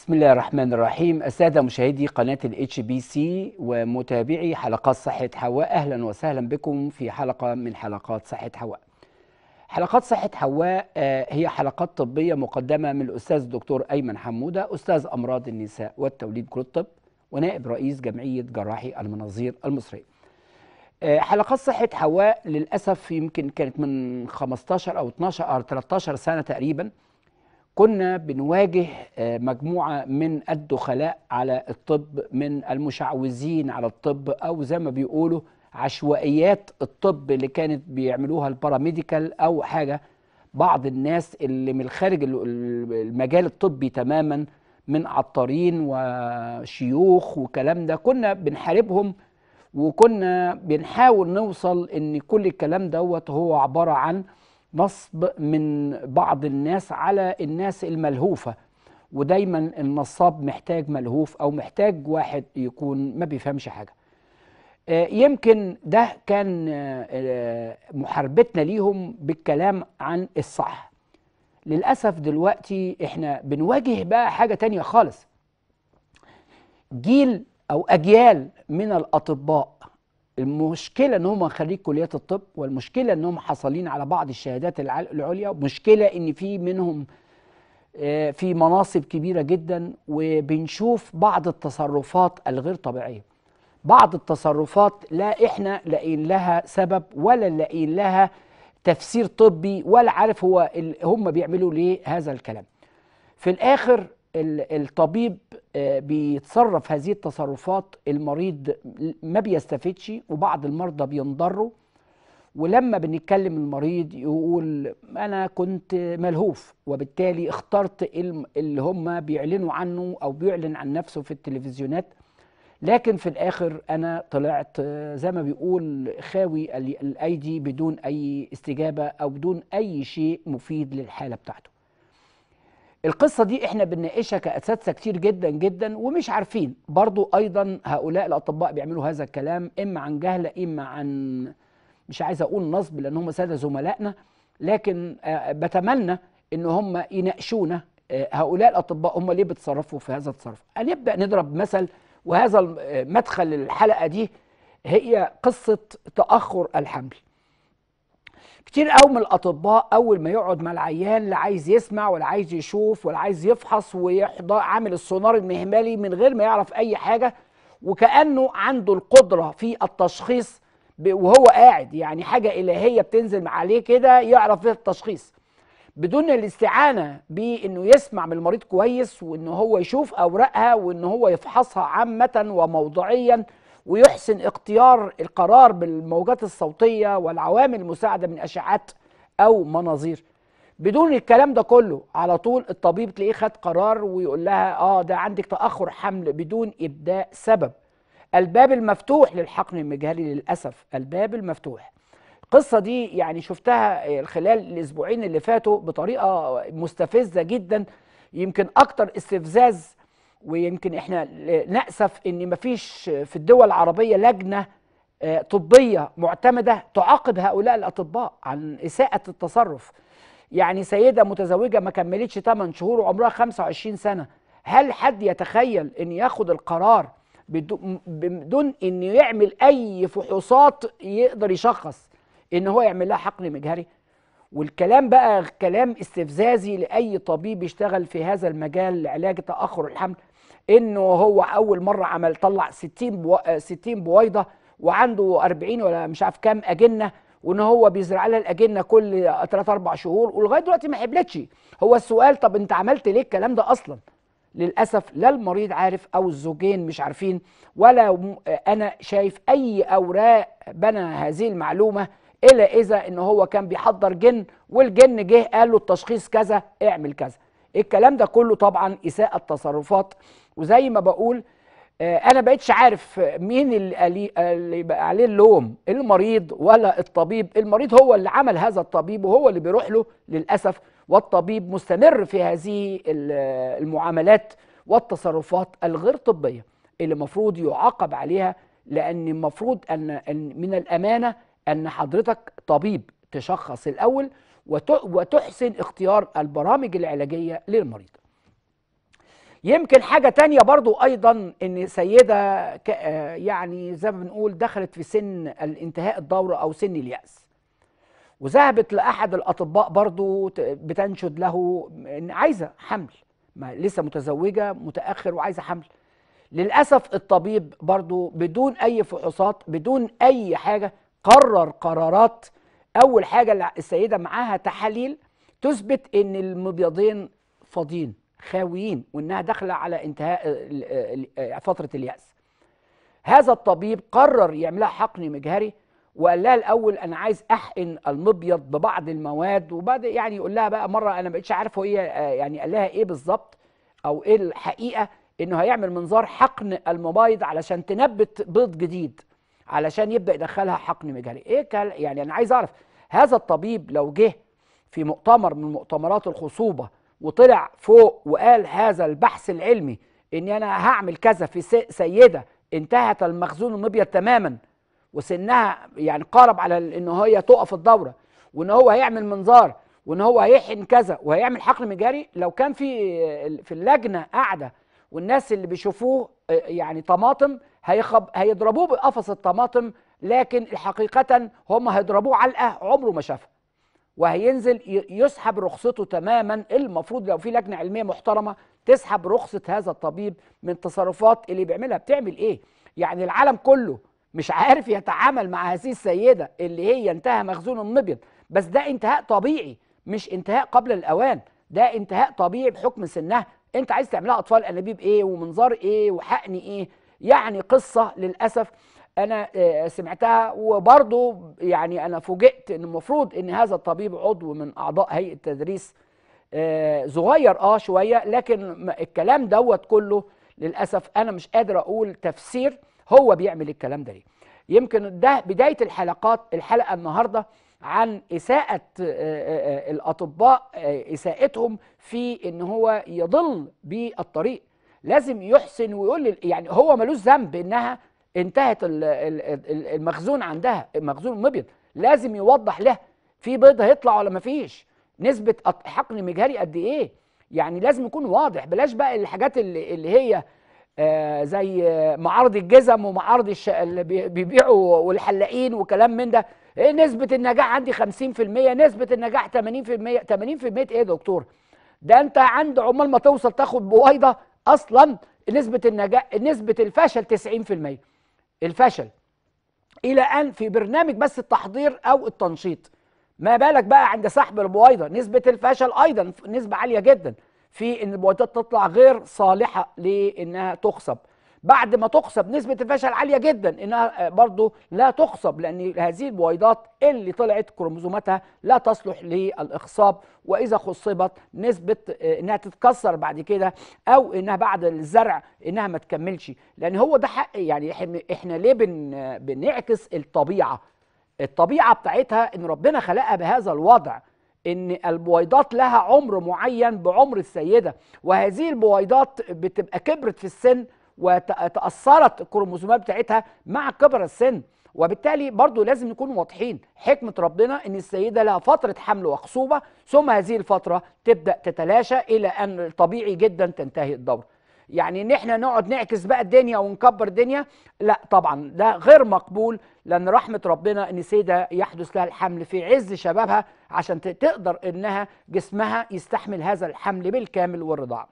بسم الله الرحمن الرحيم السادة مشاهدي قناة الـ HBC ومتابعي حلقات صحة حواء أهلا وسهلا بكم في حلقة من حلقات صحة حواء حلقات صحة حواء آه، هي حلقات طبية مقدمة من الأستاذ الدكتور أيمن حمودة أستاذ أمراض النساء والتوليد كل الطب ونائب رئيس جمعية جراحي المناظير المصرية آه، حلقات صحة حواء للأسف يمكن كانت من 15 أو 12 أو 13 سنة تقريباً كنا بنواجه آه، مجموعة من الدخلاء على الطب من المشعوذين على الطب أو زي ما بيقولوا عشوائيات الطب اللي كانت بيعملوها الباراميديكال أو حاجة بعض الناس اللي من خارج المجال الطبي تماما من عطارين وشيوخ وكلام ده كنا بنحاربهم وكنا بنحاول نوصل ان كل الكلام دوت هو عبارة عن نصب من بعض الناس على الناس الملهوفة ودايما النصاب محتاج ملهوف أو محتاج واحد يكون ما بيفهمش حاجة آه، يمكن ده كان آه، آه، محاربتنا ليهم بالكلام عن الصح للأسف دلوقتي احنا بنواجه بقى حاجة تانية خالص جيل أو أجيال من الأطباء المشكله ان هم خريج كليات الطب والمشكله ان هم حصلين على بعض الشهادات العليا مشكله ان في منهم آه، في مناصب كبيره جدا وبنشوف بعض التصرفات الغير طبيعيه بعض التصرفات لا احنا لاقيين لها سبب ولا لاقيين لها تفسير طبي ولا عارف هو هم بيعملوا ليه هذا الكلام في الاخر الطبيب آه، بيتصرف هذه التصرفات المريض ما بيستفدش وبعض المرضى بينضروا ولما بنتكلم المريض يقول انا كنت ملهوف وبالتالي اخترت اللي هم بيعلنوا عنه او بيعلن عن نفسه في التلفزيونات لكن في الاخر انا طلعت آه، زي ما بيقول خاوي الايدي بدون اي استجابه او بدون اي شيء مفيد للحاله بتاعته القصة دي احنا بنناقشها كأساتذة كتير جدا جدا ومش عارفين برضو ايضا هؤلاء الاطباء بيعملوا هذا الكلام اما عن جهل اما عن مش عايز اقول نصب لان هم سادة زملائنا لكن آه، بتمنى ان هم يناقشونا آه، هؤلاء الاطباء هم ليه بيتصرفوا في هذا التصرف هنبدا نضرب مثل وهذا آه، مدخل الحلقه دي هي قصه تاخر الحمل كتير قوي من الاطباء اول ما يقعد مع العيان لا عايز يسمع ولا عايز يشوف ولا عايز يفحص ويحضر عامل السونار المهملي من غير ما يعرف اي حاجه وكانه عنده القدره في التشخيص وهو قاعد يعني حاجه الهيه بتنزل عليه كده يعرف فيها التشخيص بدون الاستعانه بانه يسمع من المريض كويس وان هو يشوف اوراقها وان هو يفحصها عامه وموضعيا ويحسن اختيار القرار بالموجات الصوتيه والعوامل المساعده من اشعات او مناظير بدون الكلام ده كله على طول الطبيب تلاقيه خد قرار ويقول لها اه ده عندك تاخر حمل بدون ابداء سبب الباب المفتوح للحقن المجهري للاسف الباب المفتوح القصه دي يعني شفتها خلال الاسبوعين اللي فاتوا بطريقه مستفزه جدا يمكن اكتر استفزاز ويمكن احنا نأسف ان مفيش في الدول العربية لجنة آه، طبية معتمدة تعاقب هؤلاء الأطباء عن إساءة التصرف يعني سيدة متزوجة ما كملتش 8 شهور وعمرها 25 سنة هل حد يتخيل ان ياخد القرار بدون انه يعمل اي فحوصات يقدر يشخص ان هو يعمل لها حقن مجهري والكلام بقى كلام استفزازي لاي طبيب يشتغل في هذا المجال لعلاج تاخر الحمل انه هو اول مره عمل طلع 60 بو 60 آه، بويضه وعنده 40 ولا مش عارف كام اجنه وان هو بيزرع لها الاجنه كل 3 4 شهور ولغايه دلوقتي ما حبلتش هو السؤال طب انت عملت ليه الكلام ده اصلا للاسف لا المريض عارف او الزوجين مش عارفين ولا آه، انا شايف اي اوراق بنى هذه المعلومه الا اذا ان هو كان بيحضر جن والجن جه قال له التشخيص كذا اعمل كذا الكلام ده كله طبعا اساءه تصرفات وزي ما بقول آه، انا بقتش عارف مين اللي يبقى عليه اللوم المريض ولا الطبيب المريض هو اللي عمل هذا الطبيب وهو اللي بيروح له للاسف والطبيب مستمر في هذه المعاملات والتصرفات الغير طبيه اللي المفروض يعاقب عليها لان المفروض ان من الامانه ان حضرتك طبيب تشخص الاول وتحسن اختيار البرامج العلاجيه للمريض يمكن حاجة تانية برضو أيضا أن سيدة يعني زي ما بنقول دخلت في سن الانتهاء الدورة أو سن اليأس وذهبت لأحد الأطباء برضو بتنشد له أن عايزة حمل ما لسه متزوجة متأخر وعايزة حمل للأسف الطبيب برضو بدون أي فحوصات بدون أي حاجة قرر قرارات أول حاجة السيدة معاها تحاليل تثبت أن المبيضين فاضيين خاويين وانها داخله على انتهاء آه، فتره الياس هذا الطبيب قرر يعملها حقن مجهري وقال لها الاول انا عايز احقن المبيض ببعض المواد وبعد يعني يقول لها بقى مره انا ما بقتش عارف هو ايه آه، يعني قال لها ايه بالظبط او ايه الحقيقه انه هيعمل منظار حقن المبايض علشان تنبت بيض جديد علشان يبدا يدخلها حقن مجهري ايه كان يعني انا عايز اعرف هذا الطبيب لو جه في مؤتمر من مؤتمرات الخصوبه وطلع فوق وقال هذا البحث العلمي ان انا هعمل كذا في سيده انتهت المخزون المبيض تماما وسنها يعني قارب على ان هي تقف الدوره وان هو هيعمل منظار وان هو هيحن كذا وهيعمل حقل مجاري لو كان في في اللجنه قاعده والناس اللي بيشوفوه آه، يعني طماطم هيخب هيضربوه بقفص الطماطم لكن حقيقه هم هيضربوه علقه عمره ما شافها وهينزل يسحب رخصته تماما المفروض لو في لجنه علميه محترمه تسحب رخصه هذا الطبيب من تصرفات اللي بيعملها بتعمل ايه يعني العالم كله مش عارف يتعامل مع هذه السيده اللي هي انتهى مخزون النبيض بس ده انتهاء طبيعي مش انتهاء قبل الاوان ده انتهاء طبيعي بحكم سنها انت عايز تعملها اطفال انابيب ايه ومنظار ايه وحقن ايه يعني قصه للاسف انا آه، سمعتها وبرضه يعني انا فوجئت ان المفروض ان هذا الطبيب عضو من اعضاء هيئه تدريس آه، صغير اه شويه لكن الكلام دوت كله للاسف انا مش قادر اقول تفسير هو بيعمل الكلام ده ليه يمكن ده بدايه الحلقات الحلقه النهارده عن اساءه آه، الاطباء اساءتهم في ان هو يضل بالطريق لازم يحسن ويقول يعني هو ملوش ذنب انها انتهت المخزون عندها المخزون المبيض لازم يوضح لها في بيض هيطلع ولا مفيش نسبه حقن مجهري قد ايه يعني لازم يكون واضح بلاش بقى الحاجات اللي, اللي هي آه زي معارض الجزم ومعارض الش... اللي بيبيعوا والحلاقين وكلام من ده ايه نسبه النجاح عندي 50% نسبه النجاح 80% 80% ايه يا دكتور ده انت عند عمال ما توصل تاخد بويضه اصلا نسبه النجاح نسبه الفشل 90% الفشل الى ان في برنامج بس التحضير او التنشيط ما بالك بقى عند سحب البويضه نسبه الفشل ايضا نسبه عاليه جدا في ان البويضات تطلع غير صالحه لانها تخصب بعد ما تخصب نسبه الفشل عاليه جدا انها برضو لا تخصب لان هذه البويضات اللي طلعت كروموزوماتها لا تصلح للاخصاب واذا خصبت نسبه آه، انها تتكسر بعد كده او انها بعد الزرع انها ما تكملش لان هو ده حق يعني احنا ليه بن بنعكس الطبيعه الطبيعه بتاعتها ان ربنا خلقها بهذا الوضع ان البويضات لها عمر معين بعمر السيده وهذه البويضات بتبقى كبرت في السن وتاثرت الكروموسومات بتاعتها مع كبر السن وبالتالي برضو لازم نكون واضحين حكمة ربنا ان السيدة لها فترة حمل وخصوبة ثم هذه الفترة تبدأ تتلاشى الى ان طبيعي جدا تنتهي الدورة يعني ان احنا نقعد نعكس بقى الدنيا ونكبر الدنيا لا طبعا ده غير مقبول لان رحمه ربنا ان سيده يحدث لها الحمل في عز شبابها عشان تقدر انها جسمها يستحمل هذا الحمل بالكامل والرضاعه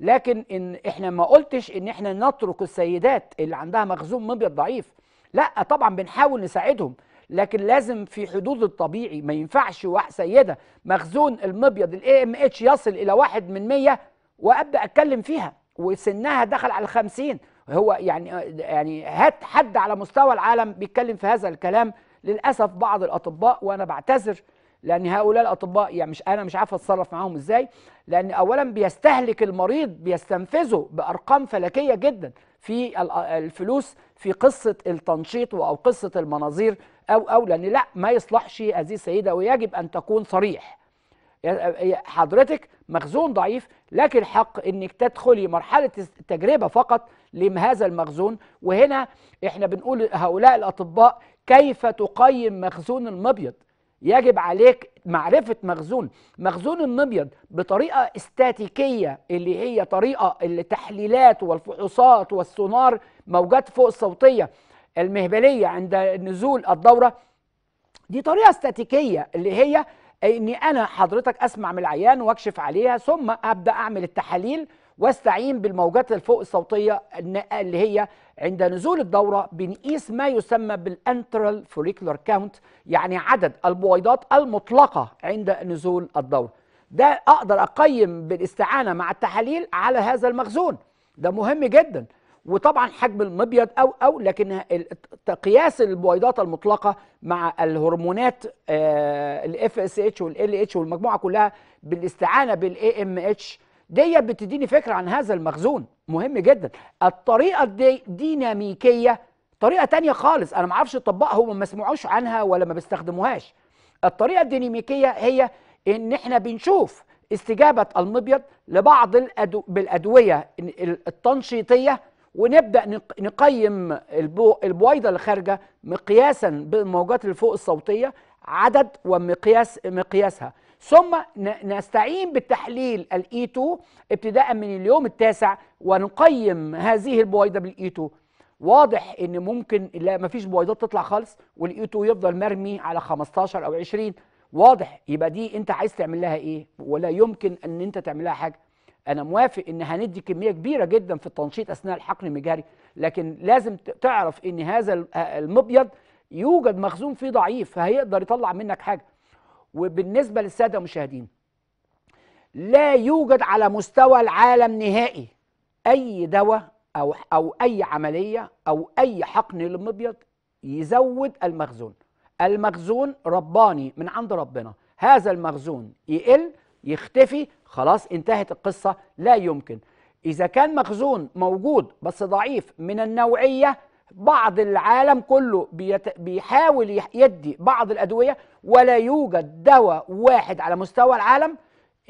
لكن ان احنا ما قلتش ان احنا نترك السيدات اللي عندها مخزون مبيض ضعيف لا طبعا بنحاول نساعدهم لكن لازم في حدود الطبيعي ما ينفعش سيده مخزون المبيض الاي ام اتش يصل الى واحد من 100 وابدا اتكلم فيها وسنها دخل على 50 هو يعني يعني هات حد على مستوى العالم بيتكلم في هذا الكلام للاسف بعض الاطباء وانا بعتذر لان هؤلاء الاطباء يعني مش انا مش عارف اتصرف معاهم ازاي لان اولا بيستهلك المريض بيستنفذه بارقام فلكيه جدا في الفلوس في قصه التنشيط او قصه المناظير او او لان لا ما يصلحش هذه السيده ويجب ان تكون صريح حضرتك مخزون ضعيف لك الحق انك تدخلي مرحله التجربه فقط لهذا المخزون وهنا احنا بنقول هؤلاء الاطباء كيف تقيم مخزون المبيض يجب عليك معرفة مخزون مخزون المبيض بطريقة استاتيكية اللي هي طريقة اللي تحليلات والفحوصات والسونار موجات فوق الصوتية المهبلية عند نزول الدورة دي طريقة استاتيكية اللي هي اني انا حضرتك اسمع من العيان واكشف عليها ثم ابدا اعمل التحاليل واستعين بالموجات الفوق الصوتيه اللي هي عند نزول الدورة بنقيس ما يسمى بالانترال فوليكولار كاونت يعني عدد البويضات المطلقة عند نزول الدورة ده أقدر أقيم بالاستعانة مع التحاليل على هذا المخزون ده مهم جدا وطبعا حجم المبيض أو أو لكن قياس البويضات المطلقة مع الهرمونات آه، الاف اس اتش LH اتش والمجموعة كلها بالاستعانة بالاي ام اتش دي بتديني فكرة عن هذا المخزون مهم جدا الطريقة دي ديناميكية طريقة تانية خالص أنا معرفش أطبقها وما سمعوش عنها ولا ما بيستخدموهاش الطريقة الديناميكية هي إن إحنا بنشوف استجابة المبيض لبعض الأدو... بالأدوية التنشيطية ونبدأ نقيم البو... البويضة اللي خارجة مقياسا بالموجات الفوق الصوتية عدد ومقياس مقياسها ثم نستعين بالتحليل الاي 2 e ابتداء من اليوم التاسع ونقيم هذه البويضه بالاي 2 واضح ان ممكن لا مفيش بويضات تطلع خالص والاي 2 e يفضل مرمي على 15 او 20 واضح يبقى دي انت عايز تعمل لها ايه ولا يمكن ان انت تعمل لها حاجه انا موافق ان هندي كميه كبيره جدا في التنشيط اثناء الحقن المجهري لكن لازم تعرف ان هذا المبيض يوجد مخزون فيه ضعيف فهيقدر يطلع منك حاجه وبالنسبة للسادة المشاهدين لا يوجد على مستوى العالم نهائي أي دواء أو أو أي عملية أو أي حقن للمبيض يزود المخزون المخزون رباني من عند ربنا هذا المخزون يقل يختفي خلاص انتهت القصة لا يمكن إذا كان مخزون موجود بس ضعيف من النوعية بعض العالم كله بيت... بيحاول يدي بعض الأدوية ولا يوجد دواء واحد على مستوى العالم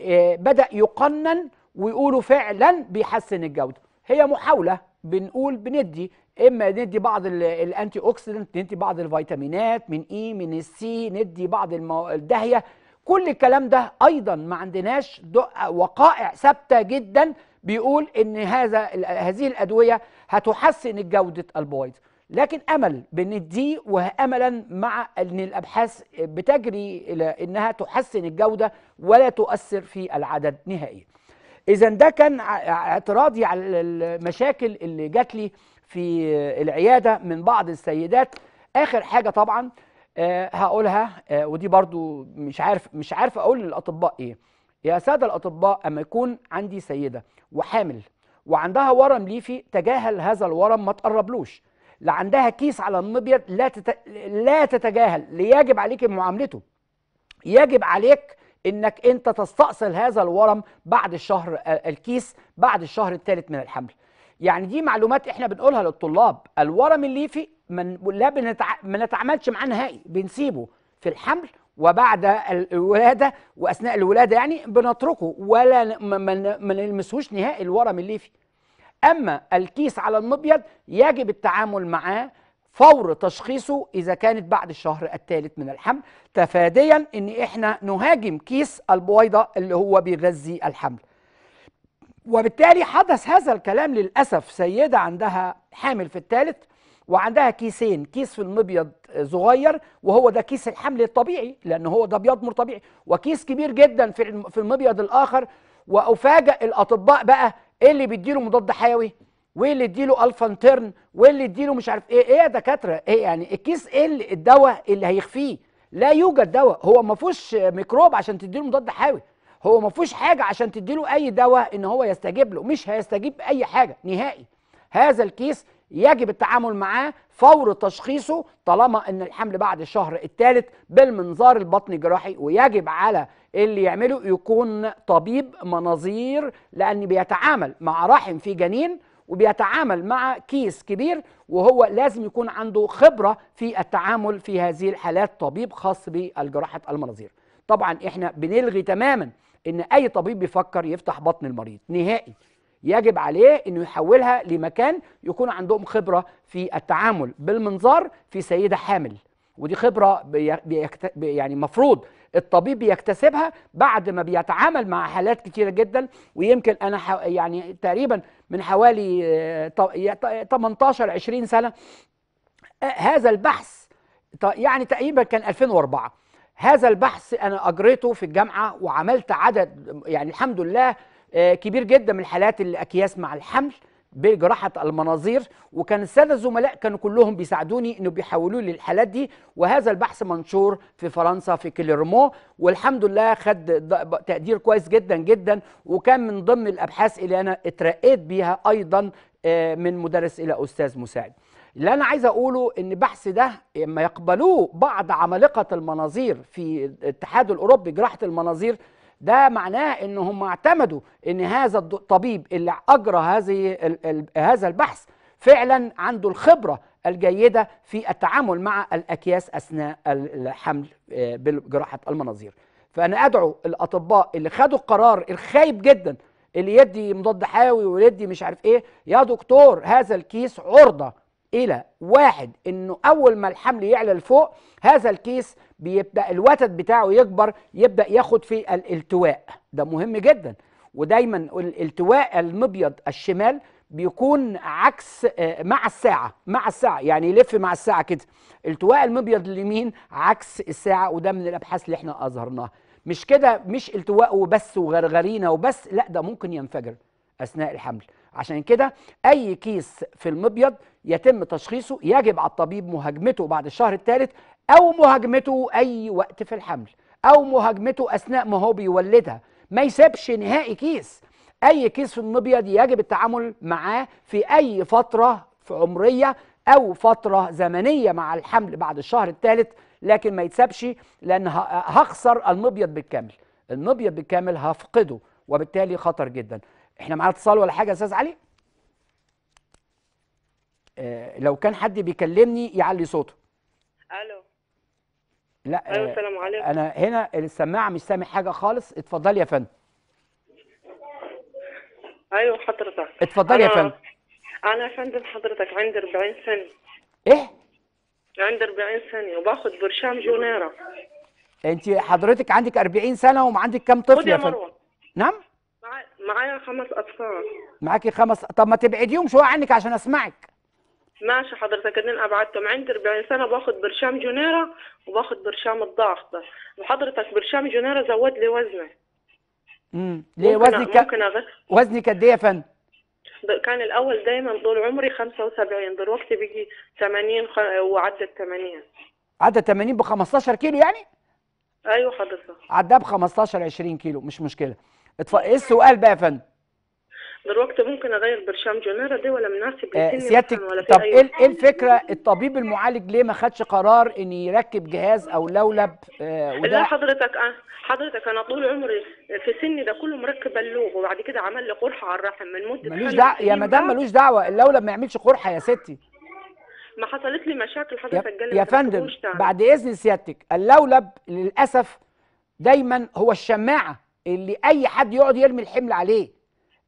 آه، بدأ يقنن ويقولوا فعلا بيحسن الجودة هي محاولة بنقول بندي اما ندي بعض الانتي اوكسيدنت ندي بعض الفيتامينات من اي e، من السي ندي بعض المو... الدهيه كل الكلام ده ايضا ما عندناش وقائع ثابته جدا بيقول ان هذا هذه الادويه هتحسن جوده البويض لكن امل بان دي واملا مع ان الابحاث بتجري الى انها تحسن الجوده ولا تؤثر في العدد نهائيا اذا ده كان اعتراضي على المشاكل اللي جات لي في العياده من بعض السيدات اخر حاجه طبعا آه، هقولها آه، ودي برضو مش عارف مش عارف اقول للاطباء ايه يا ساده الاطباء اما يكون عندي سيده وحامل وعندها ورم ليفي تجاهل هذا الورم ما تقربلوش لا عندها كيس على المبيض لا تت... لا تتجاهل يجب عليك معاملته يجب عليك انك انت تستأصل هذا الورم بعد الشهر آه، الكيس بعد الشهر الثالث من الحمل يعني دي معلومات احنا بنقولها للطلاب الورم الليفي من لا بنتع... ما نتعاملش معاه نهائي بنسيبه في الحمل وبعد الولادة وأثناء الولادة يعني بنتركه ولا ما نلمسهوش نهائي الورم الليفي أما الكيس على المبيض يجب التعامل معاه فور تشخيصه إذا كانت بعد الشهر الثالث من الحمل تفاديا إن إحنا نهاجم كيس البويضة اللي هو بيغذي الحمل وبالتالي حدث هذا الكلام للأسف سيدة عندها حامل في الثالث وعندها كيسين كيس في المبيض آه، صغير وهو ده كيس الحمل الطبيعي لان هو ده بيضمر طبيعي وكيس كبير جدا في في المبيض الاخر وافاجئ الاطباء بقى ايه اللي بيديله مضاد حيوي وايه اللي يديله الفانترن وايه اللي يديله مش عارف ايه ايه يا دكاتره ايه يعني الكيس ايه اللي الدواء اللي هيخفيه لا يوجد دواء هو ما فيهوش ميكروب عشان تديله مضاد حيوي هو ما فيهوش حاجه عشان تديله اي دواء ان هو يستجيب له مش هيستجيب اي حاجه نهائي هذا الكيس يجب التعامل معاه فور تشخيصه طالما ان الحمل بعد الشهر الثالث بالمنظار البطني الجراحي ويجب على اللي يعمله يكون طبيب مناظير لان بيتعامل مع رحم في جنين وبيتعامل مع كيس كبير وهو لازم يكون عنده خبرة في التعامل في هذه الحالات طبيب خاص بالجراحة المناظير طبعا احنا بنلغي تماما ان اي طبيب بيفكر يفتح بطن المريض نهائي يجب عليه انه يحولها لمكان يكون عندهم خبره في التعامل بالمنظار في سيده حامل ودي خبره بيكت... يعني مفروض الطبيب بيكتسبها بعد ما بيتعامل مع حالات كتيره جدا ويمكن انا ح... يعني تقريبا من حوالي 18 آه، 20 سنه آه، هذا البحث يعني تقريبا كان 2004 هذا البحث انا اجريته في الجامعه وعملت عدد يعني الحمد لله آه، كبير جدا من حالات الاكياس مع الحمل بجراحه المناظير وكان الساده الزملاء كانوا كلهم بيساعدوني انه بيحولوا لي الحالات دي وهذا البحث منشور في فرنسا في كليرمو والحمد لله خد تقدير كويس جدا جدا وكان من ضمن الابحاث اللي انا اترقيت بيها ايضا آه، من مدرس الى استاذ مساعد اللي انا عايز اقوله ان البحث ده لما يقبلوه بعض عمالقه المناظير في الاتحاد الاوروبي جراحه المناظير ده معناه ان هم اعتمدوا ان هذا الطبيب اللي اجرى هذه هذا البحث فعلا عنده الخبره الجيده في التعامل مع الاكياس اثناء الحمل آه، بجراحه المناظير فانا ادعو الاطباء اللي خدوا القرار الخايب جدا اللي يدي مضاد حيوي ويدي مش عارف ايه يا دكتور هذا الكيس عرضه الى واحد انه اول ما الحمل يعلى لفوق هذا الكيس بيبدا الوتد بتاعه يكبر يبدا ياخد في الالتواء ده مهم جدا ودايما الالتواء المبيض الشمال بيكون عكس آه، مع الساعة مع الساعة يعني يلف مع الساعة كده التواء المبيض اليمين عكس الساعة وده من الأبحاث اللي احنا أظهرناها مش كده مش التواء وبس وغرغرينا وبس لا ده ممكن ينفجر أثناء الحمل عشان كده اي كيس في المبيض يتم تشخيصه يجب على الطبيب مهاجمته بعد الشهر الثالث او مهاجمته اي وقت في الحمل او مهاجمته اثناء ما هو بيولدها ما يسيبش نهائي كيس اي كيس في المبيض يجب التعامل معاه في اي فتره في عمريه او فتره زمنيه مع الحمل بعد الشهر الثالث لكن ما يتسابش لان هخسر المبيض بالكامل المبيض بالكامل هفقده وبالتالي خطر جدا احنا معانا اتصال ولا حاجه يا استاذ علي آه لو كان حد بيكلمني يعلي صوته الو لا أيوة السلام عليكم آه، انا هنا السماعه مش سامع حاجه خالص اتفضلي يا فندم ايوه حضرتك اتفضلي يا فندم انا يا فندم حضرتك عندي 40 سنه ايه عندي 40 سنه وباخد برشام جونيرا انت حضرتك عندك 40 سنه ومعندك كام طفل يا فندم نعم معايا خمس اطفال معاكي خمس طب ما تبعديهم شويه عنك عشان اسمعك ماشي حضرتك انا ابعدتهم عندي 40 سنه باخد برشام جونيرا وباخد برشام الضغط وحضرتك برشام جونيرا زود لي وزني امم ليه وزني كان ممكن وزني قد ايه يا فندم؟ كان الاول دايما طول عمري 75 دلوقتي بيجي 80 خ... وعدى 80 عدى 80 ب 15 كيلو يعني؟ ايوه حضرتك عداه ب 15 20 كيلو مش مشكله اتف... ايه السؤال بقى يا فندم؟ دلوقتي ممكن اغير برشام جونيرا دي ولا مناسب آه، لسني سيادتك ولا طب ايه أيوة. ايه الفكره الطبيب المعالج ليه ما خدش قرار ان يركب جهاز او لولب آه وده لا حضرتك أه حضرتك انا طول عمري في سني ده كله مركب بلوغ وبعد كده عمل لي قرحه على الرحم من مده ملوش دعوه يا مدام ملوش دعوه اللولب ما يعملش قرحه يا ستي ما حصلت لي مشاكل حضرتك يا, يا فندم بعد اذن سيادتك اللولب للاسف دايما هو الشماعه اللي اي حد يقعد يرمي الحمل عليه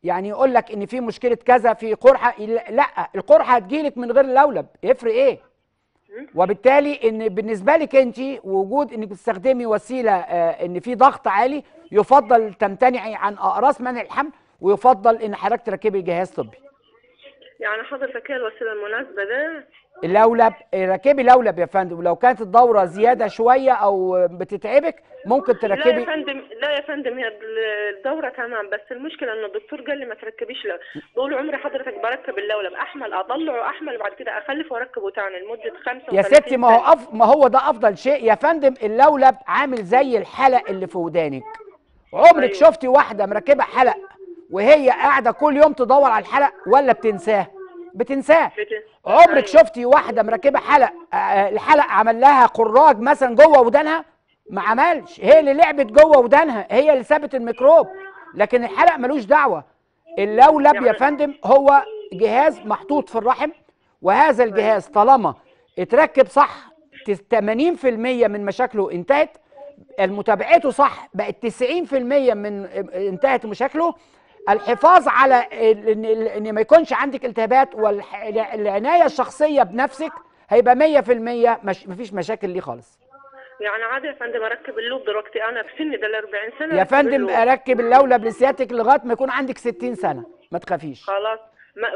يعني يقول لك ان في مشكله كذا في قرحه لا القرحه هتجيلك من غير اللولب يفرق ايه وبالتالي ان بالنسبه لك انت وجود انك بتستخدمي وسيله آه، ان في ضغط عالي يفضل تمتنعي عن اقراص منع الحمل ويفضل ان حضرتك تركبي جهاز طبي يعني حضرتك إيه الوسيله المناسبه ده اللولب ركبي لولب يا فندم ولو كانت الدوره زياده شويه او بتتعبك ممكن تركبي لا يا فندم لا يا فندم هي الدوره تمام بس المشكله ان الدكتور قال لي ما تركبيش لا طول عمري حضرتك بركب اللولب احمل اطلعه احمل وبعد كده اخلف واركبه تاني لمده خمسة يا ستي ما هو أف... ما هو ده افضل شيء يا فندم اللولب عامل زي الحلق اللي في ودانك عمرك أيوه. شفتي واحده مركبه حلق وهي قاعده كل يوم تدور على الحلق ولا بتنساه بتنساه عمرك أيوة. شفتي واحده مركبه حلق آه، الحلق عمل لها قراج مثلا جوه ودانها ما عملش هي اللي لعبت جوه ودانها هي اللي سابت الميكروب لكن الحلق ملوش دعوه اللولب يا فندم هو جهاز محطوط في الرحم وهذا أيوة. الجهاز طالما اتركب صح 80% من مشاكله انتهت متابعته صح بقت 90% من آه، انتهت مشاكله الحفاظ على ان ما يكونش عندك التهابات والعنايه الشخصيه بنفسك هيبقى 100% مش مفيش مشاكل ليه خالص يعني عادي يا فندم اركب اللوب دلوقتي انا في سني ده ال 40 سنه يا فندم اركب اللولب لسيادتك لغايه ما يكون عندك 60 سنه ما تخافيش خلاص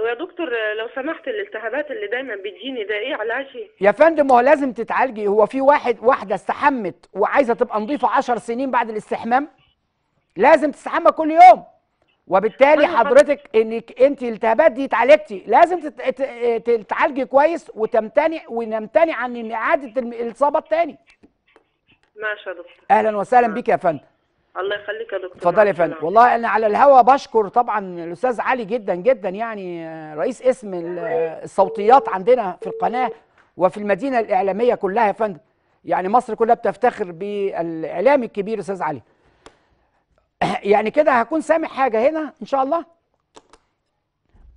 يا دكتور لو سمحت الالتهابات اللي دايما بتجيني ده ايه علاجي؟ يا فندم ما هو لازم تتعالجي هو في واحد واحده استحمت وعايزه تبقى نظيفه 10 سنين بعد الاستحمام لازم تستحمى كل يوم وبالتالي حضرتك انك انت الالتهابات دي اتعالجتي لازم تتعالجي كويس وتمتنع ونمتنع عن اعاده الاصابه الثاني ماشي يا دكتور اهلا وسهلا بك يا فندم الله يخليك يا دكتور اتفضل يا فندم والله انا على الهوا بشكر طبعا الاستاذ علي جدا جدا يعني رئيس اسم الصوتيات عندنا في القناه وفي المدينه الاعلاميه كلها يا فندم يعني مصر كلها بتفتخر بالاعلام الكبير استاذ علي يعني كده هكون سامع حاجه هنا ان شاء الله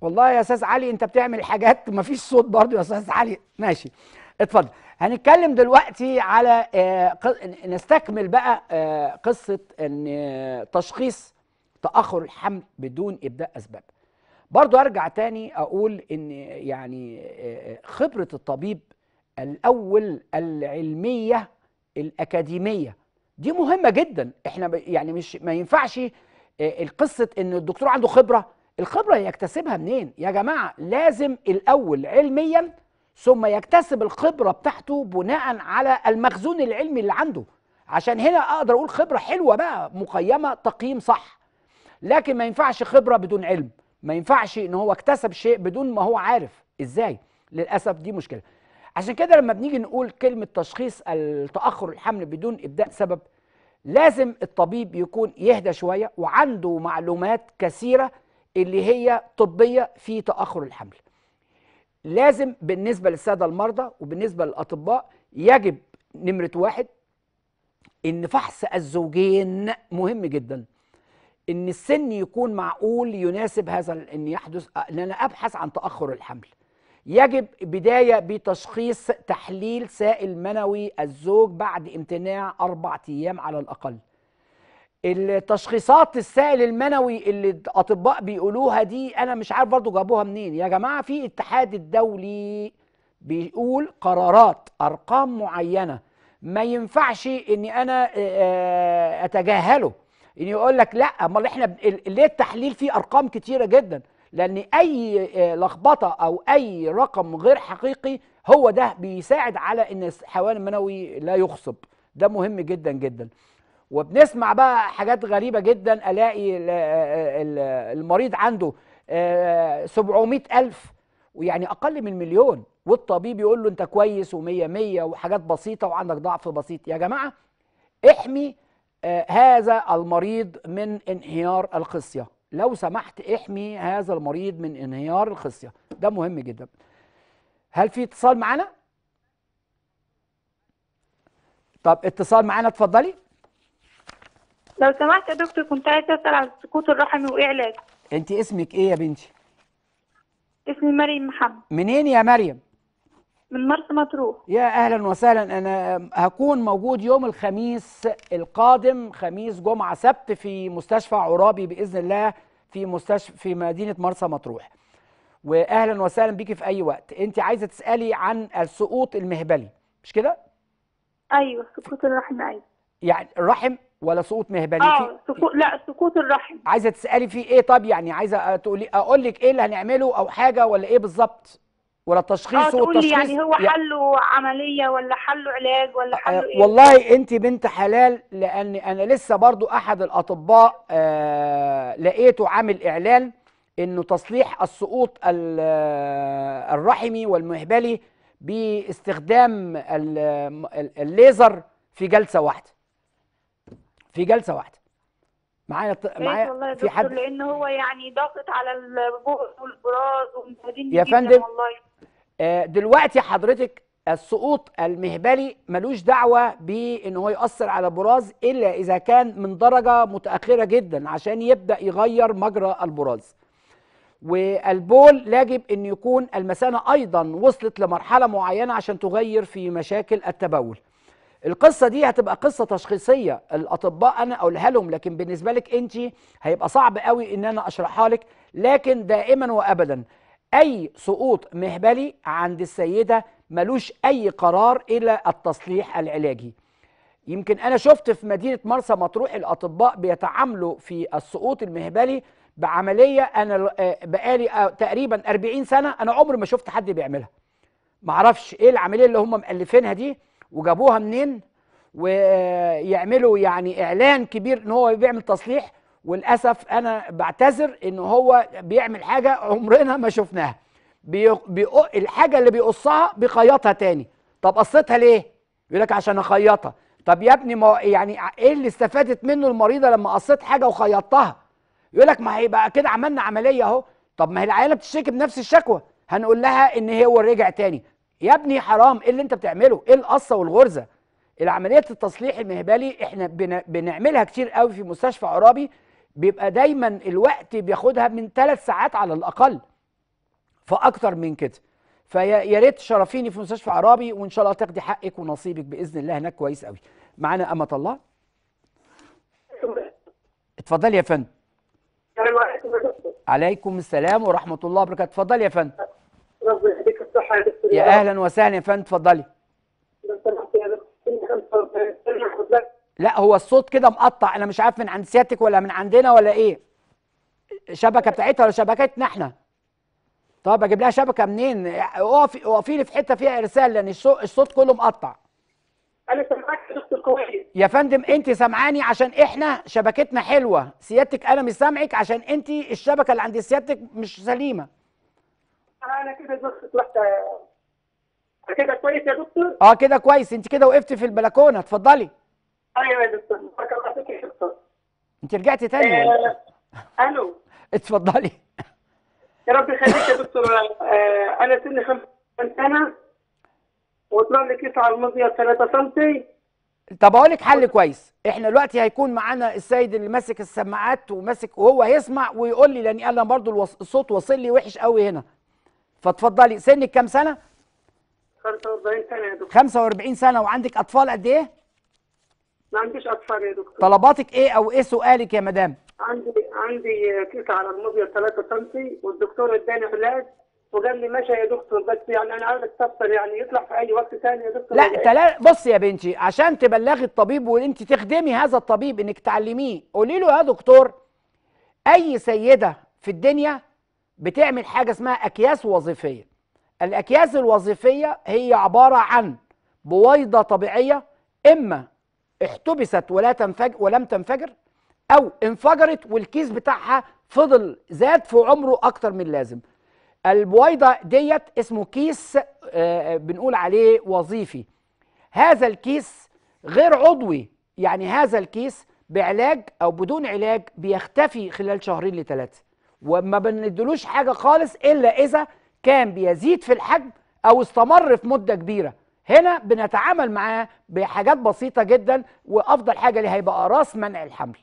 والله يا استاذ علي انت بتعمل حاجات مفيش صوت برضو يا استاذ علي ماشي اتفضل هنتكلم دلوقتي على آه، نستكمل بقى آه، قصه ان آه، تشخيص تاخر الحمل بدون ابداء اسباب برضو ارجع تاني اقول ان يعني خبره الطبيب الاول العلميه الاكاديميه دي مهمه جدا احنا يعني مش ما ينفعش القصه ان الدكتور عنده خبره الخبره يكتسبها منين يا جماعه لازم الاول علميا ثم يكتسب الخبره بتاعته بناء على المخزون العلمي اللي عنده عشان هنا اقدر اقول خبره حلوه بقى مقيمه تقييم صح لكن ما ينفعش خبره بدون علم ما ينفعش ان هو اكتسب شيء بدون ما هو عارف ازاي للاسف دي مشكله عشان كده لما بنيجي نقول كلمه تشخيص التاخر الحمل بدون ابداء سبب لازم الطبيب يكون يهدى شويه وعنده معلومات كثيره اللي هي طبيه في تاخر الحمل لازم بالنسبه للساده المرضى وبالنسبه للاطباء يجب نمره واحد ان فحص الزوجين مهم جدا ان السن يكون معقول يناسب هذا ان يحدث ان انا ابحث عن تاخر الحمل يجب بداية بتشخيص تحليل سائل منوي الزوج بعد امتناع أربع أيام على الأقل التشخيصات السائل المنوي اللي الأطباء بيقولوها دي أنا مش عارف برضو جابوها منين يا جماعة في اتحاد الدولي بيقول قرارات أرقام معينة ما ينفعش إني أنا آه، آه، أتجاهله أني يقول لك لا امال احنا ليه التحليل فيه ارقام كتيره جدا لأن أي آه، لخبطة أو أي رقم غير حقيقي هو ده بيساعد على إن الحيوان المنوي لا يخصب ده مهم جدا جدا وبنسمع بقى حاجات غريبة جدا ألاقي آه، آه، المريض عنده 700 ألف ويعني أقل من مليون والطبيب يقول له أنت كويس ومية مية وحاجات بسيطة وعندك ضعف بسيط يا جماعة احمي هذا المريض من انهيار الخصيه لو سمحت احمي هذا المريض من انهيار الخصيه ده مهم جدا هل في اتصال معانا طب اتصال معانا اتفضلي لو سمحت يا دكتور كنت عايزه اسال على السقوط الرحمي وايه علاجه انت اسمك ايه يا بنتي اسمي مريم محمد منين يا مريم من مرسى مطروح يا اهلا وسهلا انا هكون موجود يوم الخميس القادم خميس جمعه سبت في مستشفى عرابي باذن الله في مستشفى في مدينه مرسى مطروح واهلا وسهلا بيكي في اي وقت انت عايزه تسالي عن السقوط المهبلي مش كده ايوه سقوط الرحم ايوه يعني الرحم ولا سقوط مهبلي اه سقوط لا سقوط الرحم عايزه تسالي في ايه طب يعني عايزه تقولي اقول لك ايه اللي هنعمله او حاجه ولا ايه بالظبط ولا آه، تشخيص اه تقولي يعني هو حله عمليه ولا حله علاج ولا آه، حله إيه؟ والله انت بنت حلال لان انا لسه برضو احد الاطباء آه لقيته عامل اعلان انه تصليح السقوط آه، الرحمي والمهبلي باستخدام الليزر في جلسه واحده في جلسه واحده معايا معايا والله يا في حد لان هو يعني ضاغط على البؤر والبراز ومجهدين يا فندم والله آه، دلوقتي حضرتك السقوط المهبلي ملوش دعوه بان هو ياثر على البراز الا اذا كان من درجه متاخره جدا عشان يبدا يغير مجرى البراز والبول لاجب ان يكون المثانه ايضا وصلت لمرحله معينه عشان تغير في مشاكل التبول القصه دي هتبقى قصه تشخيصيه الاطباء انا اقولها لهم لكن بالنسبه لك انت هيبقى صعب قوي ان انا اشرحها لك لكن دائما وابدا أي سقوط مهبلي عند السيدة ملوش أي قرار إلا التصليح العلاجي يمكن أنا شفت في مدينة مرسى مطروح الأطباء بيتعاملوا في السقوط المهبلي بعملية أنا آه، بقالي آه، تقريبا 40 سنة أنا عمري ما شفت حد بيعملها معرفش إيه العملية اللي هم مألفينها دي وجابوها منين ويعملوا يعني إعلان كبير إن هو بيعمل تصليح وللاسف انا بعتذر ان هو بيعمل حاجه عمرنا ما شفناها بيق... بيق... الحاجه اللي بيقصها بيخيطها تاني طب قصتها ليه يقول لك عشان اخيطها طب يا ابني ما يعني ايه اللي استفادت منه المريضه لما قصيت حاجه وخيطتها يقول لك ما هيبقى كده عملنا عمليه اهو طب ما هي العيله بتشتكي بنفس الشكوى هنقول لها ان هو رجع تاني يا ابني حرام ايه اللي انت بتعمله ايه القصه والغرزه العمليات التصليح المهبلي احنا بن... بنعملها كتير قوي في مستشفى عرابي بيبقى دايما الوقت بياخدها من ثلاث ساعات على الاقل فاكتر من كده فيا ريت تشرفيني في مستشفى عرابي وان شاء الله تاخدي حقك ونصيبك باذن الله هناك كويس قوي معانا امه الله اتفضلي يا فندم عليكم السلام ورحمه الله وبركاته اتفضلي يا فندم ربنا الصحه يا دكتور يا اهلا وسهلا يا فندم اتفضلي لا هو الصوت كده مقطع انا مش عارف من عند سيادتك ولا من عندنا ولا ايه الشبكه بتاعتها ولا شبكتنا احنا طب اجيب لها شبكه منين اقفي اقفي لي في حته فيها ارسال لان الصوت كله مقطع انا سامعك يا دكتور كويس يا فندم انت سامعاني عشان احنا شبكتنا حلوه سيادتك انا مش سامعك عشان انت الشبكه اللي عند سيادتك مش سليمه انا كده دكتور رحت كده كويس يا دكتور اه كده كويس انت كده وقفتي في البلكونه اتفضلي ايوه يا دكتور بارك الله فيك يا دكتور انت رجعتي تاني آه الو اتفضلي يا رب يخليك يا دكتور آه انا سني 50 سنه وطلع لي كيس على المضيه 3 سم طب اقول لك حل كويس احنا دلوقتي هيكون معانا السيد اللي ماسك السماعات وماسك وهو هيسمع ويقول لي لان انا برضو الصوت واصل لي وحش قوي هنا فاتفضلي سنك كام سنه 45 سنه يا دكتور 45 سنه وعندك اطفال قد ايه ما عنديش اطفال يا دكتور طلباتك ايه او ايه سؤالك يا مدام عندي عندي كيس على 3 سم والدكتور اداني علاج وقال لي ماشي يا دكتور بس يعني انا عايز استفسر يعني يطلع في اي وقت ثاني يا دكتور لا تلا... بص يا بنتي عشان تبلغي الطبيب وانت تخدمي هذا الطبيب انك تعلميه قولي له يا دكتور اي سيده في الدنيا بتعمل حاجه اسمها اكياس وظيفيه الاكياس الوظيفيه هي عباره عن بويضه طبيعيه اما احتبست ولا تنفجر ولم تنفجر او انفجرت والكيس بتاعها فضل زاد في عمره اكتر من اللازم البويضه ديت اسمه كيس آه، بنقول عليه وظيفي هذا الكيس غير عضوي يعني هذا الكيس بعلاج او بدون علاج بيختفي خلال شهرين لثلاثه وما بندلوش حاجه خالص الا اذا كان بيزيد في الحجم او استمر في مده كبيره هنا بنتعامل معاه بحاجات بسيطه جدا وافضل حاجه ليه هيبقى راس منع الحمل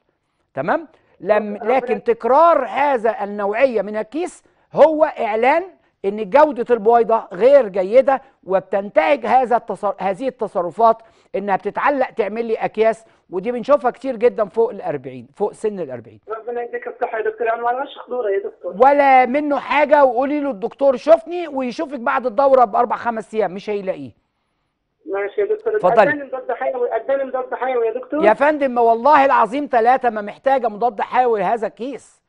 تمام لم لكن تكرار هذا النوعيه من الكيس هو اعلان ان جوده البويضه غير جيده وبتنتهج هذا التصر... هذه التصرفات انها بتتعلق تعمل لي اكياس ودي بنشوفها كتير جدا فوق ال 40 فوق سن ال 40 ربنا يديك الصحه يا دكتور انا ما عندناش خضوره يا دكتور ولا منه حاجه وقولي له الدكتور شوفني ويشوفك بعد الدوره باربع خمس ايام مش هيلاقيه ماشي يا دكتور اتفضلي اداني مضاد حيوي اداني مضاد حيوي يا دكتور يا فندم والله العظيم ثلاثه ما محتاجه مضاد حيوي لهذا الكيس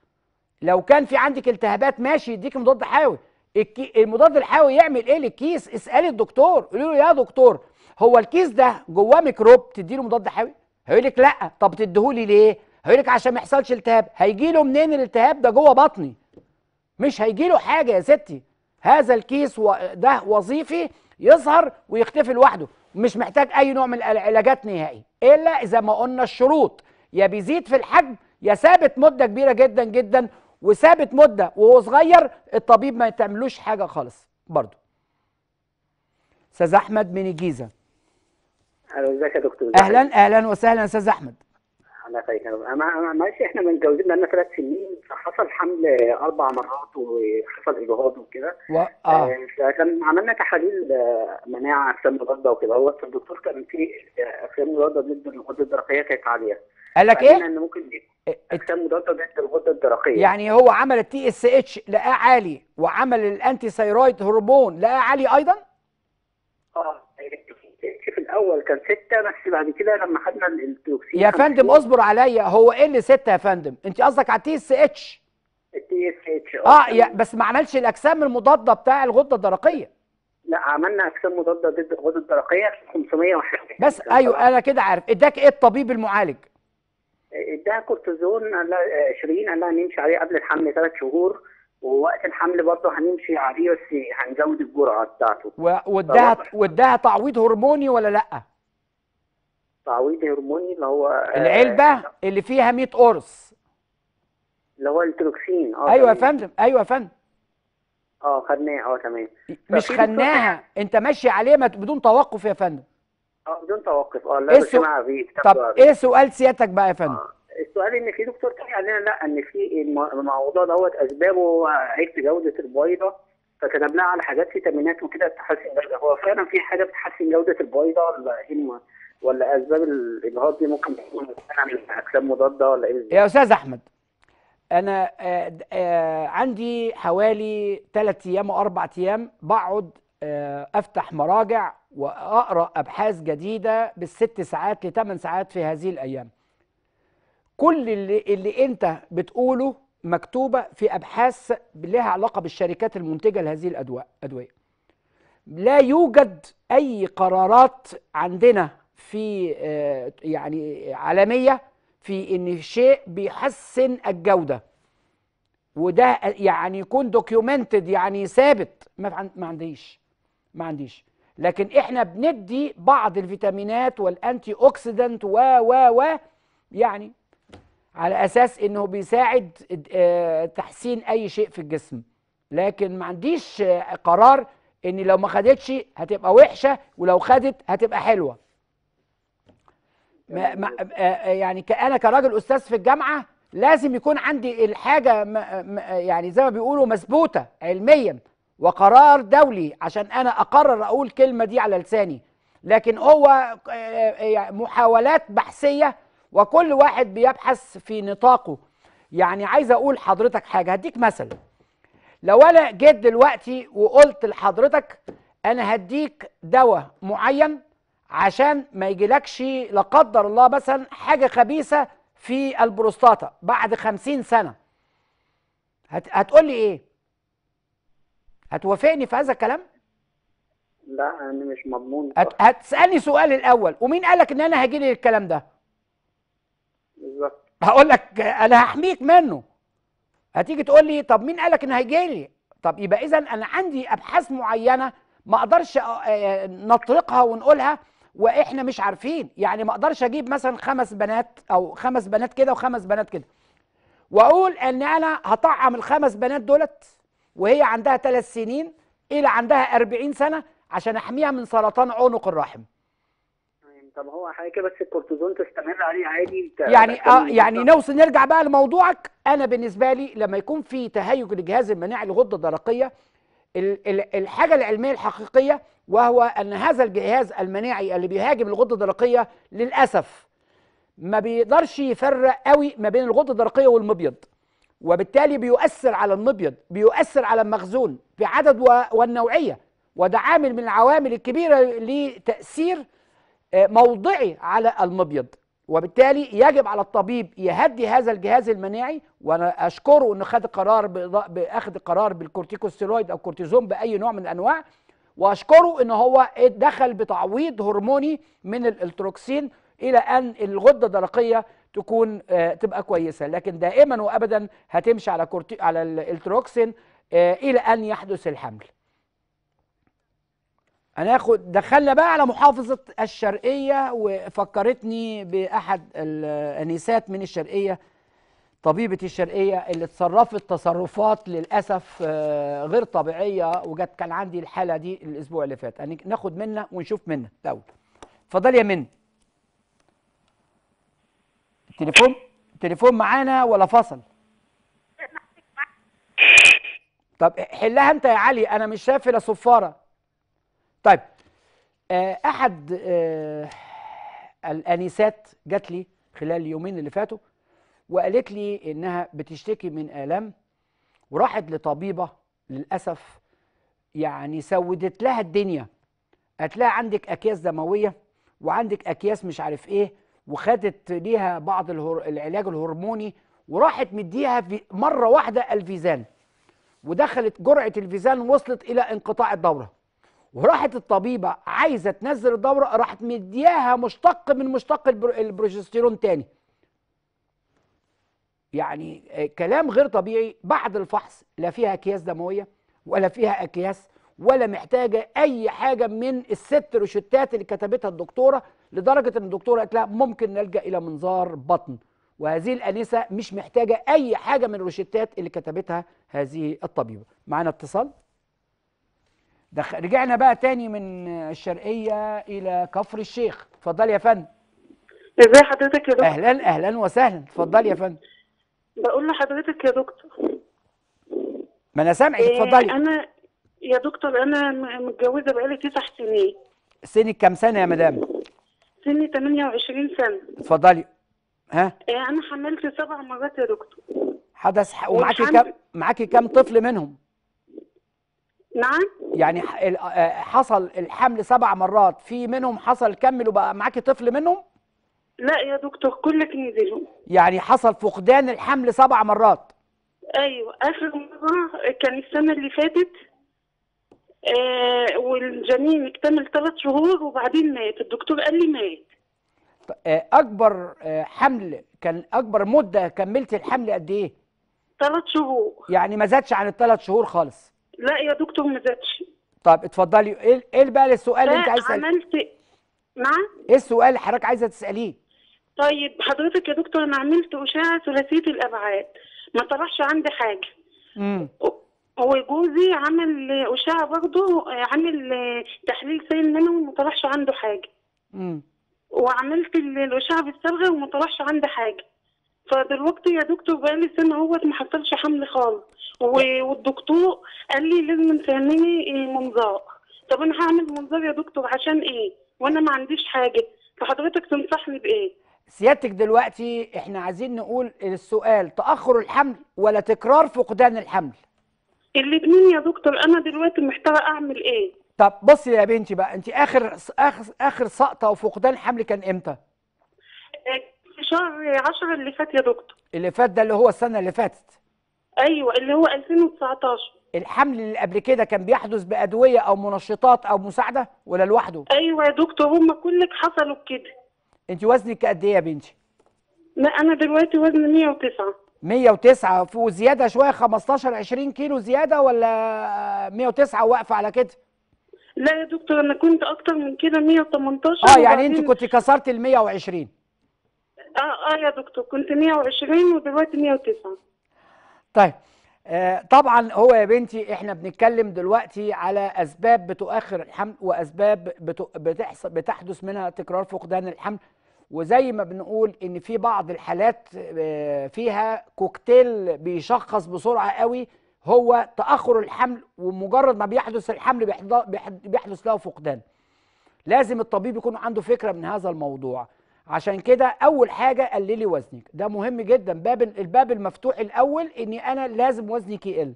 لو كان في عندك التهابات ماشي يديك مضاد حيوي الكي... المضاد الحيوي يعمل ايه للكيس اسالي الدكتور قولي له يا دكتور هو الكيس ده جواه ميكروب تديله مضاد حيوي هيقول لك لا طب تديهولي ليه هيقول لك عشان ما يحصلش التهاب هيجي له منين الالتهاب ده جوه بطني مش هيجي له حاجه يا ستي هذا الكيس و... ده وظيفي يظهر ويختفي لوحده مش محتاج اي نوع من العلاجات نهائي الا اذا ما قلنا الشروط يا بيزيد في الحجم يا ثابت مده كبيره جدا جدا وثابت مده وهو صغير الطبيب ما يتعملوش حاجه خالص برضه استاذ احمد من الجيزه اهلا ازيك يا دكتور اهلا اهلا وسهلا استاذ احمد الله يخليك ما معلش احنا متجوزين بقالنا ثلاث سنين فحصل حمل اربع مرات وحصل اجهاض وكده و... اه, آه، فكان عملنا تحاليل آه، مناعه اجسام مضاده وكده هو الدكتور كان في اجسام مضاده ضد الغده الدرقيه كانت عاليه قال لك ايه؟ ان ممكن اجسام مضاده ضد الغده الدرقيه يعني هو عمل التي اس اتش لقاه عالي وعمل الانتي ثيرويد هرمون لقاه عالي ايضا؟ اه في الاول كان سته بس بعد كده لما خدنا التوكسين يا فندم اصبر عليا هو ايه اللي سته يا فندم؟ انت قصدك على تي اس اتش التي اس اتش اه, آه، يا بس ما عملش الاجسام المضاده بتاع الغده الدرقيه لا عملنا اجسام مضاده ضد الغده الدرقيه 501 بس ايوه انا كده عارف اداك ايه الطبيب المعالج؟ اداها كورتيزون قال لها 20 آه، قال لها نمشي عليه قبل الحمل ثلاث شهور ووقت الحمل برضه هنمشي عليه بس هنزود الجرعه بتاعته واداها واداها تعويض هرموني ولا لا؟ تعويض هرموني اللي هو العلبه آه اللي فيها 100 قرص اللي هو التروكسين اه ايوه يا فندم ايوه يا فندم اه خدناه اه تمام مش خدناها انت ماشي عليه بدون توقف يا فندم اه بدون توقف اه لا إيه بس طب ايه سؤال سيادتك بقى يا فندم؟ آه. السؤال ان في دكتور تاني قال لنا لا ان في الموضوع دوت اسبابه عكس جوده البيضه فكتبناه على حاجات فيتامينات وكده تحسن الجوده هو فعلا في حاجه بتحسن جوده البيضه ولا ايه ولا اسباب الاجهاض دي ممكن تكون عن مضاده ولا ايه يا استاذ احمد انا آه، آه، عندي حوالي ثلاث ايام واربع ايام بقعد آه، افتح مراجع واقرا ابحاث جديده بالست ساعات لثمان ساعات في هذه الايام كل اللي, اللي انت بتقوله مكتوبه في ابحاث لها علاقه بالشركات المنتجه لهذه الادواء ادويه لا يوجد اي قرارات عندنا في آه، يعني عالميه في ان شيء بيحسن الجوده وده يعني يكون دوكيومنتد يعني ثابت ما عنديش ما عنديش لكن احنا بندي بعض الفيتامينات والانتي اوكسيدنت و و و يعني على اساس انه بيساعد آه، تحسين اي شيء في الجسم لكن ما عنديش آه، قرار ان لو ما خدتش هتبقى وحشه ولو خدت هتبقى حلوه ما ما آه، يعني انا كراجل استاذ في الجامعه لازم يكون عندي الحاجه يعني زي ما بيقولوا مثبوته علميا وقرار دولي عشان انا اقرر اقول كلمه دي على لساني لكن هو يعني محاولات بحثيه وكل واحد بيبحث في نطاقه يعني عايز اقول حضرتك حاجه هديك مثل لو انا جيت دلوقتي وقلت لحضرتك انا هديك دواء معين عشان ما يجيلكش لا قدر الله مثلا حاجه خبيثه في البروستاتا بعد خمسين سنه هت... هتقول لي ايه هتوافقني في هذا الكلام لا انا مش مضمون هت... هتسالني سؤال الاول ومين قالك ان انا هجيلي الكلام ده بالظبط هقول لك انا هحميك منه هتيجي تقول لي طب مين قالك ان هيجي لي طب يبقى اذا انا عندي ابحاث معينه ما اقدرش آه، آه، نطرقها ونقولها واحنا مش عارفين يعني ما اقدرش اجيب مثلا خمس بنات او خمس بنات كده وخمس بنات كده واقول ان انا هطعم الخمس بنات دولت وهي عندها ثلاث سنين الى عندها 40 سنه عشان احميها من سرطان عنق الرحم طب هو حاجه بس الكورتيزون تستمر عليه عادي انت يعني اه يعني نوصل نرجع بقى لموضوعك انا بالنسبه لي لما يكون في تهيج لجهاز المناعي الغده الدرقيه الحاجه العلميه الحقيقيه وهو ان هذا الجهاز المناعي اللي بيهاجم الغده الدرقيه للاسف ما بيقدرش يفرق قوي ما بين الغده الدرقيه والمبيض وبالتالي بيؤثر على المبيض بيؤثر على المخزون بعدد والنوعيه وده عامل من العوامل الكبيره لتاثير آه، موضعي على المبيض وبالتالي يجب على الطبيب يهدي هذا الجهاز المناعي وانا اشكره انه خد قرار باخذ قرار بالكورتيكوستيرويد او كورتيزون باي نوع من الانواع واشكره ان هو دخل بتعويض هرموني من الالتروكسين الى ان الغده الدرقيه تكون آه، تبقى كويسه لكن دائما وابدا هتمشي على على الالتروكسين آه، الى ان يحدث الحمل هناخد دخلنا بقى على محافظة الشرقية وفكرتني بأحد الأنسات من الشرقية طبيبة الشرقية اللي اتصرفت تصرفات للأسف آه، غير طبيعية وجت كان عندي الحالة دي الأسبوع اللي فات يعني ناخد منها ونشوف منها الأول اتفضلي يا من التليفون التليفون معانا ولا فصل؟ طب حلها انت يا علي انا مش شايف لا صفاره طيب آه، احد آه، الانسات جات لي خلال اليومين اللي فاتوا وقالت لي انها بتشتكي من الام وراحت لطبيبه للاسف يعني سودت لها الدنيا قالت لها عندك اكياس دمويه وعندك اكياس مش عارف ايه وخدت ليها بعض الهر... العلاج الهرموني وراحت مديها في مره واحده الفيزان ودخلت جرعه الفيزان وصلت الى انقطاع الدوره وراحت الطبيبه عايزه تنزل الدوره راحت مدياها مشتق من مشتق البروجستيرون تاني يعني آه، كلام غير طبيعي بعد الفحص لا فيها اكياس دمويه ولا فيها اكياس ولا محتاجه اي حاجه من الست روشتات اللي كتبتها الدكتوره لدرجه ان الدكتوره قالت لها ممكن نلجا الى منظار بطن وهذه الانسه مش محتاجه اي حاجه من الروشتات اللي كتبتها هذه الطبيبه معانا اتصال دخ... رجعنا بقى تاني من الشرقية إلى كفر الشيخ اتفضل يا فندم ازي حضرتك يا دكتور أهلا أهلا وسهلا اتفضل يا فندم بقول لحضرتك يا دكتور ما أنا سامعك إيه، اتفضلي أنا يا دكتور أنا متجوزة بقالي تسع سنين سنك كام سنة يا مدام؟ سني 28 سنة اتفضلي ها؟ إيه أنا حملت سبع مرات يا دكتور حدث ومعاكي كام معاكي كام طفل منهم؟ نعم يعني آه، آه، حصل الحمل سبع مرات في منهم حصل كمل وبقى معاكي طفل منهم لا يا دكتور كلك نزلوا يعني حصل فقدان الحمل سبع مرات ايوه اخر مره كان السنه اللي فاتت آه والجنين اكتمل ثلاث شهور وبعدين مات الدكتور قال لي مات آه، اكبر حمل كان اكبر مده كملت الحمل قد ايه ثلاث شهور يعني ما زادش عن الثلاث شهور خالص لا يا دكتور ما زادش طب اتفضلي ايه ايه بقى السؤال اللي انت عايزه تساليه عملت نعم ايه السؤال اللي حضرتك عايزه تساليه طيب حضرتك يا دكتور انا عملت اشعه ثلاثيه الابعاد ما طلعش عندي حاجه امم وجوزي عمل اشعه برضه عمل تحليل سيل منوي وما طلعش عنده حاجه امم وعملت الاشعه بالصبغه وما طلعش عندي حاجه فدلوقتي يا دكتور بقى لي سنه اهوت ما حصلش حمل خالص والدكتور قال لي لازم تعملي منظار طب انا هعمل منظار يا دكتور عشان ايه وانا ما عنديش حاجه فحضرتك تنصحني بايه سيادتك دلوقتي احنا عايزين نقول السؤال تاخر الحمل ولا تكرار فقدان الحمل الاثنين يا دكتور انا دلوقتي محتاره اعمل ايه طب بصي يا بنتي بقى انت اخر اخر اخر سقطه وفقدان حمل كان امتى آه، في شهر 10 اللي فات يا دكتور اللي فات ده اللي هو السنه اللي فاتت ايوه اللي هو 2019 الحمل اللي قبل كده كان بيحدث بادويه او منشطات او مساعده ولا لوحده ايوه يا دكتور هم كلك حصلوا كده انت وزنك قد ايه يا بنتي لا انا دلوقتي وزني 109 109 وزياده شويه 15 20 كيلو زياده ولا 109 واقفه على كده لا يا دكتور انا كنت اكتر من كده 118 اه يعني انت كنت كسرت ال 120 اه اه يا دكتور كنت 120 ودلوقتي 109 طيب آه طبعا هو يا بنتي احنا بنتكلم دلوقتي على اسباب بتؤخر الحمل واسباب بتحصل بتحدث منها تكرار فقدان الحمل وزي ما بنقول ان في بعض الحالات آه، فيها كوكتيل بيشخص بسرعه قوي هو تاخر الحمل ومجرد ما بيحدث الحمل بيحدث له فقدان لازم الطبيب يكون عنده فكره من هذا الموضوع عشان كده اول حاجه قللي وزنك ده مهم جدا باب الباب المفتوح الاول اني انا لازم وزنك يقل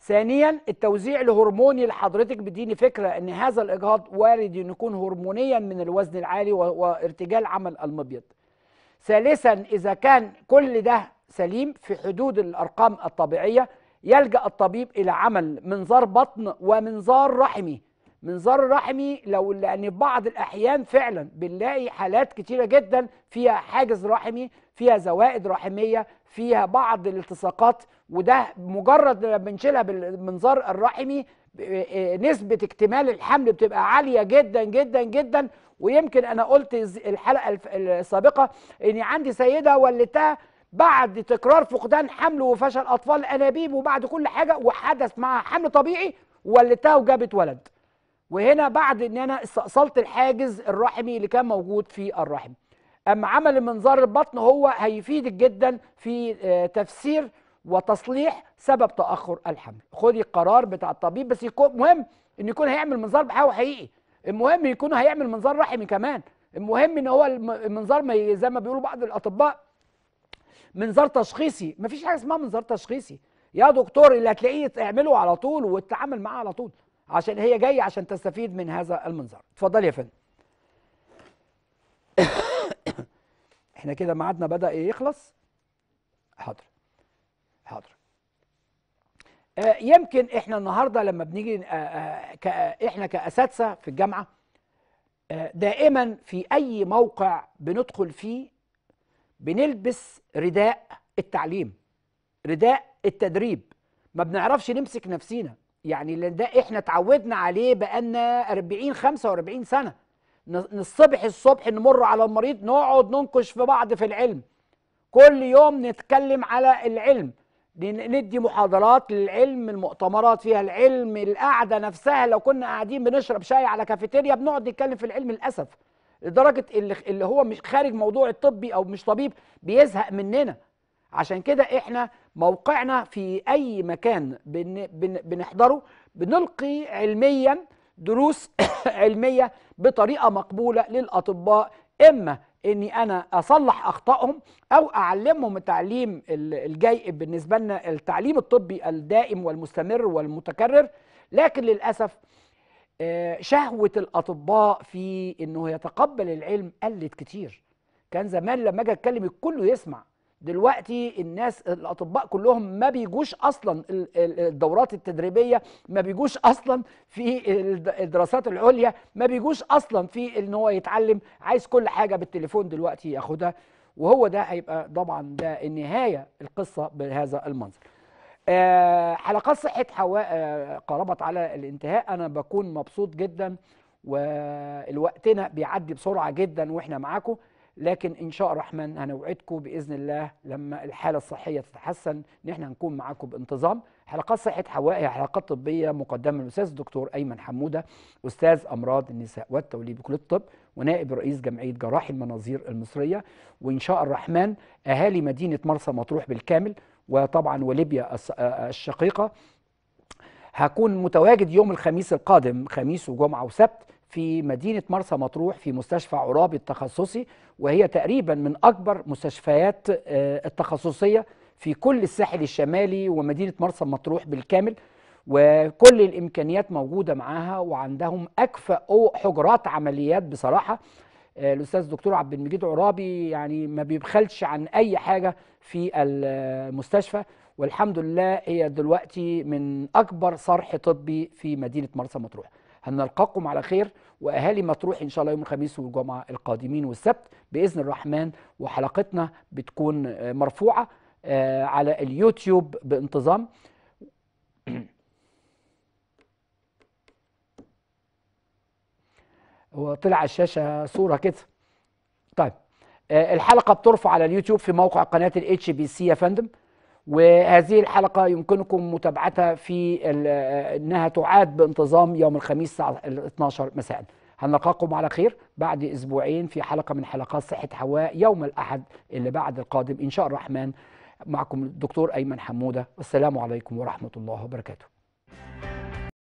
ثانيا التوزيع الهرموني لحضرتك بديني فكره ان هذا الاجهاض وارد ان يكون هرمونيا من الوزن العالي وارتجال عمل المبيض ثالثا اذا كان كل ده سليم في حدود الارقام الطبيعيه يلجا الطبيب الى عمل منظار بطن ومنظار رحمي منظار رحمي لو لان بعض الاحيان فعلا بنلاقي حالات كتيره جدا فيها حاجز رحمي فيها زوائد رحميه فيها بعض الالتصاقات وده مجرد لما بنشيلها بالمنظار الرحمي آه، آه، نسبه اكتمال الحمل بتبقى عاليه جدا جدا جدا ويمكن انا قلت الحلقه السابقه اني عندي سيده ولدتها بعد تكرار فقدان حمل وفشل اطفال انابيب وبعد كل حاجه وحدث معها حمل طبيعي ولدتها وجابت ولد وهنا بعد ان انا استأصلت الحاجز الرحمي اللي كان موجود في الرحم اما عمل المنظار البطن هو هيفيدك جدا في آه، تفسير وتصليح سبب تاخر الحمل خدي القرار بتاع الطبيب بس يكون مهم ان يكون هيعمل منظار بحاوة حقيقي المهم يكون هيعمل منظار رحمي كمان المهم ان هو المنظار ما زي ما بيقولوا بعض الاطباء منظار تشخيصي مفيش حاجه اسمها منظار تشخيصي يا دكتور اللي هتلاقيه تعمله على طول وتتعامل معاه على طول عشان هي جايه عشان تستفيد من هذا المنظر اتفضل يا فندم احنا كده ميعادنا بدا يخلص حاضر حاضر آه يمكن احنا النهارده لما بنيجي آه آه, آه، احنا كاساتذه في الجامعه آه، دائما في اي موقع بندخل فيه بنلبس رداء التعليم رداء التدريب ما بنعرفش نمسك نفسينا يعني اللي ده احنا اتعودنا عليه بقالنا 40 45 سنه نصبح الصبح نمر على المريض نقعد ننقش في بعض في العلم كل يوم نتكلم على العلم ندي محاضرات للعلم المؤتمرات فيها العلم القعده نفسها لو كنا قاعدين بنشرب شاي على كافيتيريا بنقعد نتكلم في العلم للاسف لدرجه اللي, اللي هو مش خارج موضوع الطبي او مش طبيب بيزهق مننا عشان كده احنا موقعنا في أي مكان بن بن بنحضره بنلقي علميا دروس علمية بطريقة مقبولة للأطباء إما اني انا اصلح اخطائهم او اعلمهم التعليم الجاي بالنسبه لنا التعليم الطبي الدائم والمستمر والمتكرر لكن للاسف آه، شهوه الاطباء في انه يتقبل العلم قلت كتير كان زمان لما اجي اتكلم الكل يسمع دلوقتي الناس الاطباء كلهم ما بيجوش اصلا الدورات التدريبيه ما بيجوش اصلا في الدراسات العليا ما بيجوش اصلا في ان هو يتعلم عايز كل حاجه بالتليفون دلوقتي ياخدها وهو ده هيبقى طبعا ده النهايه القصه بهذا المنظر آه حلقات صحه حواء آه قربت على الانتهاء انا بكون مبسوط جدا والوقتنا بيعدي بسرعه جدا واحنا معاكم لكن إن شاء الرحمن هنوعدكم بإذن الله لما الحالة الصحية تتحسن إن إحنا هنكون معاكم بانتظام حلقات صحة حواء هي حلقات طبية مقدمة من الأستاذ الدكتور أيمن حمودة أستاذ أمراض النساء والتوليد بكلية الطب ونائب رئيس جمعية جراح المناظير المصرية وإن شاء الرحمن أهالي مدينة مرسى مطروح بالكامل وطبعا وليبيا آه، آه، الشقيقة هكون متواجد يوم الخميس القادم خميس وجمعة وسبت في مدينة مرسى مطروح في مستشفى عرابي التخصصي وهي تقريبا من أكبر مستشفيات آه، التخصصية في كل الساحل الشمالي ومدينة مرسى مطروح بالكامل وكل الإمكانيات موجودة معاها وعندهم أكفأ حجرات عمليات بصراحة آه، الأستاذ الدكتور عبد المجيد عرابي يعني ما بيبخلش عن أي حاجة في المستشفى والحمد لله هي دلوقتي من أكبر صرح طبي في مدينة مرسى مطروح هنلقاكم على خير واهالي مطروح ان شاء الله يوم الخميس والجمعه القادمين والسبت باذن الرحمن وحلقتنا بتكون آه، مرفوعه آه، على اليوتيوب بانتظام وطلع على الشاشه صوره كده طيب آه، الحلقه بترفع على اليوتيوب في موقع قناه الاتش بي سي يا فندم وهذه الحلقة يمكنكم متابعتها في أنها تعاد بانتظام يوم الخميس الساعة 12 مساء هنلقاكم على خير بعد أسبوعين في حلقة من حلقات صحة حواء يوم الأحد اللي بعد القادم إن شاء الرحمن معكم الدكتور أيمن حمودة والسلام عليكم ورحمة الله وبركاته